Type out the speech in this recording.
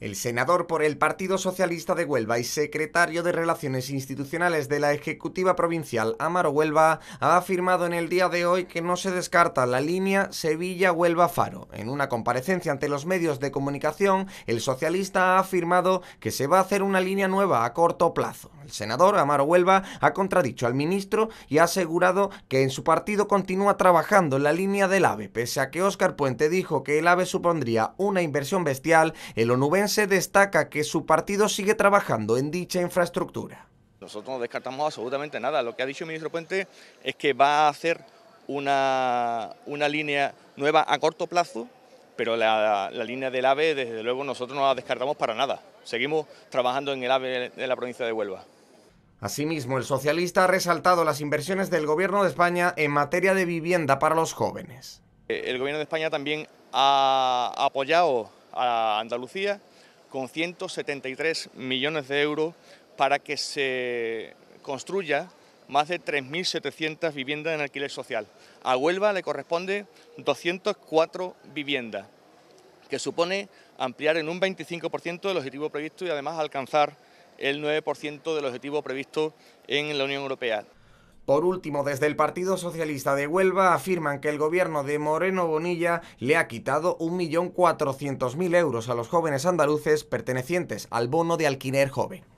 El senador por el Partido Socialista de Huelva y secretario de Relaciones Institucionales de la Ejecutiva Provincial Amaro Huelva ha afirmado en el día de hoy que no se descarta la línea Sevilla-Huelva-Faro. En una comparecencia ante los medios de comunicación, el socialista ha afirmado que se va a hacer una línea nueva a corto plazo. El senador Amaro Huelva ha contradicho al ministro y ha asegurado que en su partido continúa trabajando en la línea del AVE, pese a que Óscar Puente dijo que el AVE supondría una inversión bestial, el onubense ...se destaca que su partido sigue trabajando en dicha infraestructura. Nosotros no descartamos absolutamente nada. Lo que ha dicho el ministro Puente es que va a hacer una, una línea nueva a corto plazo, pero la, la, línea del AVE, desde luego, nosotros no la descartamos para nada. Seguimos trabajando en el AVE de la provincia de Huelva. Asimismo, el socialista ha resaltado las inversiones del Gobierno de España en materia de vivienda para los jóvenes. Eh, el Gobierno de España también ha apoyado a Andalucía con 173 millones de euros para que se construya más de 3.700 viviendas en alquiler social. A Huelva le corresponde 204 viviendas, que supone ampliar en un 25% el objetivo previsto y además alcanzar el 9% del objetivo previsto en la Unión Europea. Por último, desde el Partido Socialista de Huelva afirman que el gobierno de Moreno Bonilla le ha quitado 1.400.000 euros a los jóvenes andaluces pertenecientes al bono de alquiler joven.